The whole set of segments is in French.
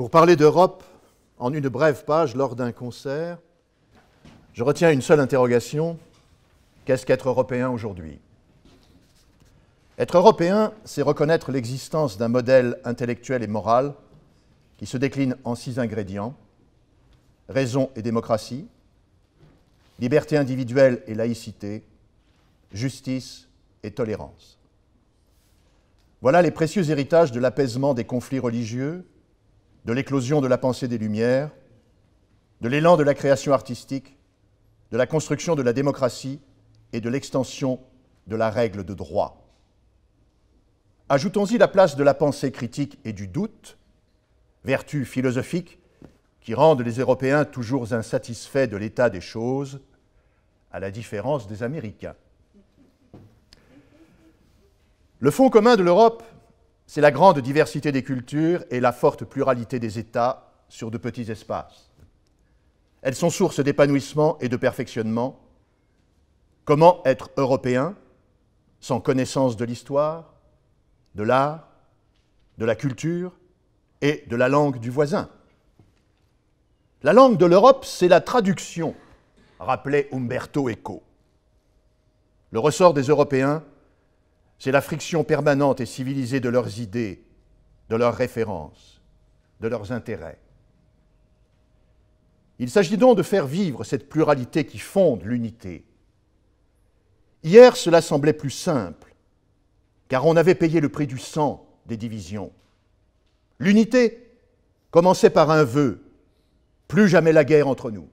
Pour parler d'Europe en une brève page lors d'un concert, je retiens une seule interrogation. Qu'est-ce qu'être européen aujourd'hui Être européen, c'est reconnaître l'existence d'un modèle intellectuel et moral qui se décline en six ingrédients. Raison et démocratie, liberté individuelle et laïcité, justice et tolérance. Voilà les précieux héritages de l'apaisement des conflits religieux de l'éclosion de la pensée des Lumières, de l'élan de la création artistique, de la construction de la démocratie et de l'extension de la règle de droit. Ajoutons-y la place de la pensée critique et du doute, vertus philosophiques qui rendent les Européens toujours insatisfaits de l'état des choses, à la différence des Américains. Le Fonds commun de l'Europe c'est la grande diversité des cultures et la forte pluralité des États sur de petits espaces. Elles sont source d'épanouissement et de perfectionnement. Comment être européen sans connaissance de l'histoire, de l'art, de la culture et de la langue du voisin La langue de l'Europe, c'est la traduction, rappelait Umberto Eco. Le ressort des Européens, c'est la friction permanente et civilisée de leurs idées, de leurs références, de leurs intérêts. Il s'agit donc de faire vivre cette pluralité qui fonde l'unité. Hier, cela semblait plus simple, car on avait payé le prix du sang des divisions. L'unité commençait par un vœu, plus jamais la guerre entre nous,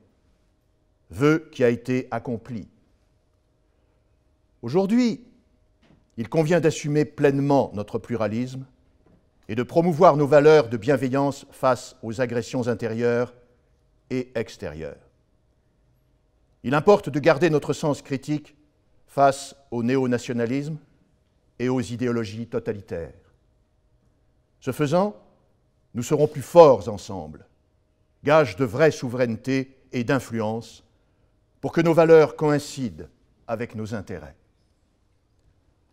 vœu qui a été accompli. Aujourd'hui, il convient d'assumer pleinement notre pluralisme et de promouvoir nos valeurs de bienveillance face aux agressions intérieures et extérieures. Il importe de garder notre sens critique face au néonationalisme et aux idéologies totalitaires. Ce faisant, nous serons plus forts ensemble, gage de vraie souveraineté et d'influence, pour que nos valeurs coïncident avec nos intérêts.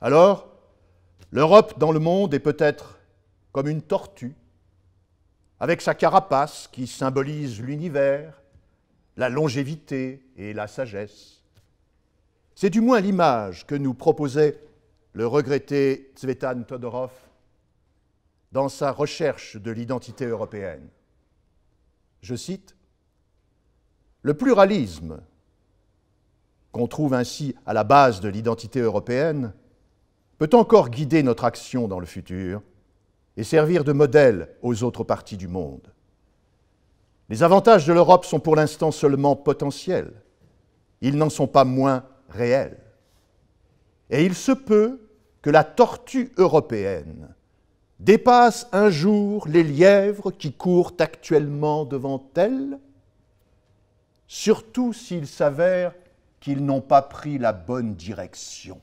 Alors, l'Europe dans le monde est peut-être comme une tortue, avec sa carapace qui symbolise l'univers, la longévité et la sagesse. C'est du moins l'image que nous proposait le regretté Tsvetan Todorov dans sa recherche de l'identité européenne. Je cite, Le pluralisme qu'on trouve ainsi à la base de l'identité européenne peut encore guider notre action dans le futur et servir de modèle aux autres parties du monde. Les avantages de l'Europe sont pour l'instant seulement potentiels, ils n'en sont pas moins réels. Et il se peut que la tortue européenne dépasse un jour les lièvres qui courent actuellement devant elle, surtout s'il s'avère qu'ils n'ont pas pris la bonne direction.